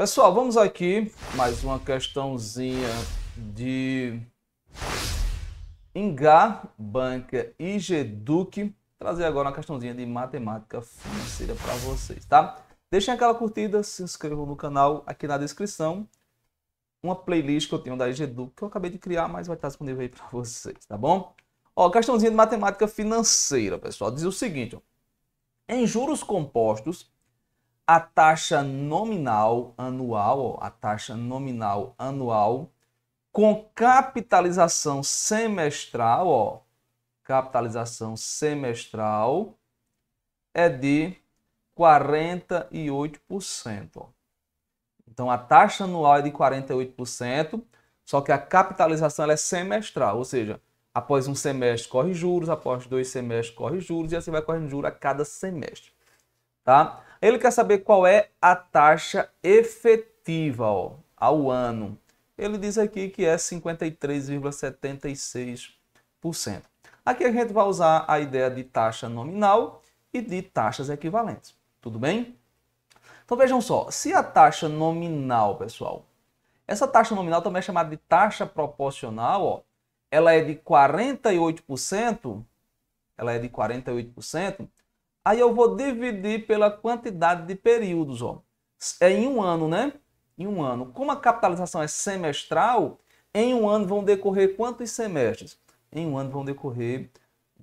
Pessoal, vamos aqui mais uma questãozinha de Ingá, Banca e Geduc. Trazer agora uma questãozinha de matemática financeira para vocês, tá? Deixem aquela curtida, se inscrevam no canal aqui na descrição. Uma playlist que eu tenho da Geduc que eu acabei de criar, mas vai estar disponível aí para vocês, tá bom? Ó, questãozinha de matemática financeira, pessoal. Diz o seguinte, ó. Em juros compostos, a taxa nominal anual, ó, a taxa nominal anual com capitalização semestral, ó, capitalização semestral é de 48%. Ó. Então a taxa anual é de 48%, só que a capitalização é semestral, ou seja, após um semestre corre juros, após dois semestres corre juros e assim vai correndo juros a cada semestre, tá? Ele quer saber qual é a taxa efetiva ó, ao ano. Ele diz aqui que é 53,76%. Aqui a gente vai usar a ideia de taxa nominal e de taxas equivalentes. Tudo bem? Então vejam só, se a taxa nominal, pessoal, essa taxa nominal também é chamada de taxa proporcional, ó, ela é de 48%, ela é de 48%, Aí eu vou dividir pela quantidade de períodos, ó. É em um ano, né? Em um ano. Como a capitalização é semestral, em um ano vão decorrer quantos semestres? Em um ano vão decorrer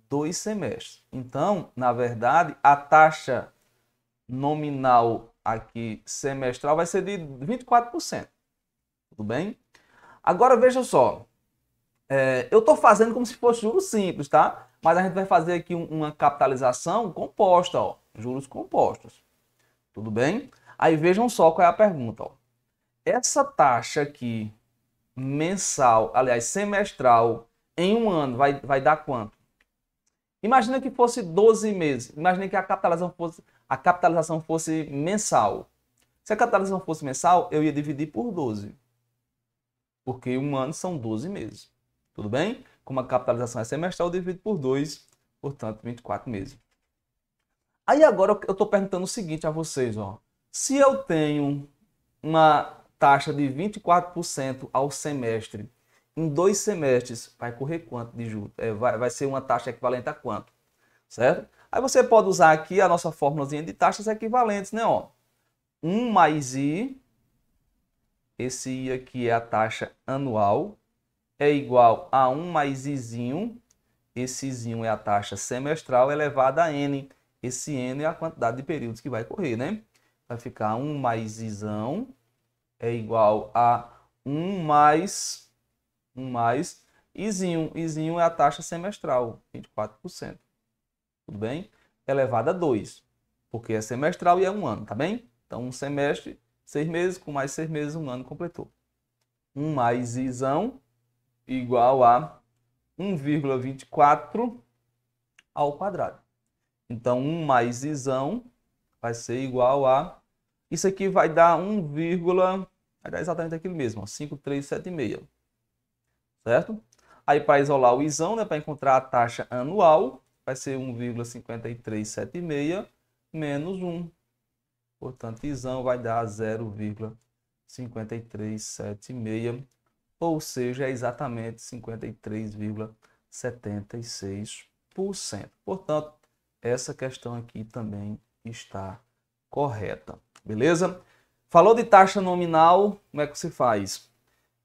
dois semestres. Então, na verdade, a taxa nominal aqui semestral vai ser de 24%. Tudo bem? Agora veja só, é, eu estou fazendo como se fosse juros simples, tá? Mas a gente vai fazer aqui uma capitalização composta, ó, juros compostos. Tudo bem? Aí vejam só qual é a pergunta, ó. Essa taxa aqui mensal, aliás, semestral, em um ano vai, vai dar quanto? Imagina que fosse 12 meses. Imagina que a capitalização fosse, a capitalização fosse mensal. Se a capitalização fosse mensal, eu ia dividir por 12. Porque um ano são 12 meses. Tudo bem? Como a capitalização é semestral, divido por 2, portanto, 24 meses. Aí agora eu estou perguntando o seguinte a vocês, ó. Se eu tenho uma taxa de 24% ao semestre, em dois semestres vai correr quanto de juros? É, vai, vai ser uma taxa equivalente a quanto? Certo? Aí você pode usar aqui a nossa fórmula de taxas equivalentes, né? Ó, 1 mais i, esse i aqui é a taxa anual, é igual a 1 mais izinho, esse izinho é a taxa semestral elevada a n. Esse n é a quantidade de períodos que vai correr, né? Vai ficar 1 mais izão é igual a 1 mais, 1 mais izinho. Izinho é a taxa semestral, 24%. Tudo bem? Elevada a 2, porque é semestral e é um ano, tá bem? Então, um semestre, seis meses, com mais seis meses, um ano completou. 1 mais izão igual a 1,24 ao quadrado. Então, 1 mais isão vai ser igual a... Isso aqui vai dar 1, vai dar exatamente aquilo mesmo, 5,376. Certo? Aí, para isolar o isão, né, para encontrar a taxa anual, vai ser 1,5376 menos 1. Portanto, isão vai dar 0,5376 ou seja, é exatamente 53,76%. Portanto, essa questão aqui também está correta, beleza? Falou de taxa nominal, como é que se faz?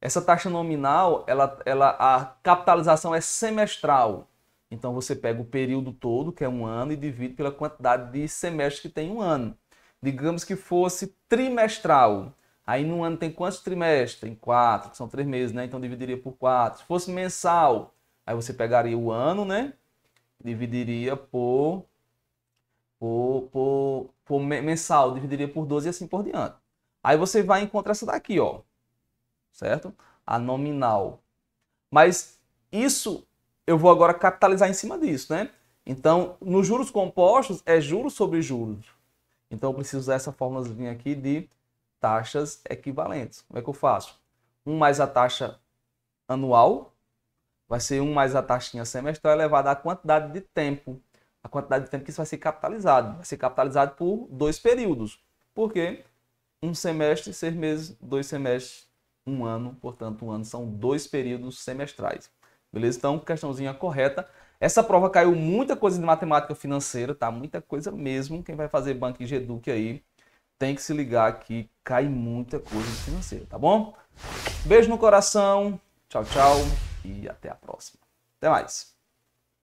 Essa taxa nominal, ela, ela, a capitalização é semestral. Então você pega o período todo, que é um ano, e divide pela quantidade de semestres que tem um ano. Digamos que fosse trimestral. Aí no ano tem quantos trimestres? Tem quatro, que são três meses, né? Então dividiria por quatro. Se fosse mensal, aí você pegaria o ano, né? Dividiria por, por, por, por mensal, dividiria por 12 e assim por diante. Aí você vai encontrar essa daqui, ó. Certo? A nominal. Mas isso eu vou agora capitalizar em cima disso, né? Então, nos juros compostos é juros sobre juros. Então eu preciso usar essa fórmulazinha aqui de taxas equivalentes. Como é que eu faço? 1 mais a taxa anual vai ser 1 mais a taxinha semestral elevada à quantidade de tempo. A quantidade de tempo que isso vai ser capitalizado. Vai ser capitalizado por dois períodos. Por quê? Um semestre, seis meses, dois semestres, um ano. Portanto, um ano são dois períodos semestrais. Beleza? Então, questãozinha correta. Essa prova caiu muita coisa de matemática financeira, tá? Muita coisa mesmo. Quem vai fazer banco e Geduc aí tem que se ligar que cai muita coisa financeira, tá bom? Beijo no coração, tchau, tchau e até a próxima. Até mais.